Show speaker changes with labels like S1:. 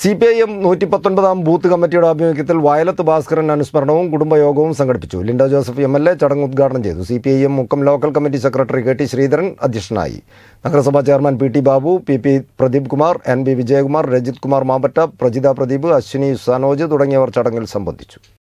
S1: C P I M നൂറ്റി പത്തൊൻപതാം booth കമ്മിറ്റിയുടെ ആഭിമുഖ്യത്തിൽ വയലത്ത് ഭാസ്കരൻ അനുസ്മരണവും കുടുംബയോഗവും സംഘടിപ്പിച്ചു Linda Joseph M L A ചടങ്ങ് ഉദ്ഘാടനം ചെയ്തു C P I M Mukkam local committee secretary K T Sreedharan അധ്യക്ഷനായി നഗരസഭാ chairman P T Babu P P Pradeep Kumar N B Vijayakumar Rajith Kumar Mampatta Prajitha Pradeep Ashwini Sanoj തുടങ്ങിയവർ ചടങ്ങിൽ സംബന്ധിച്ചു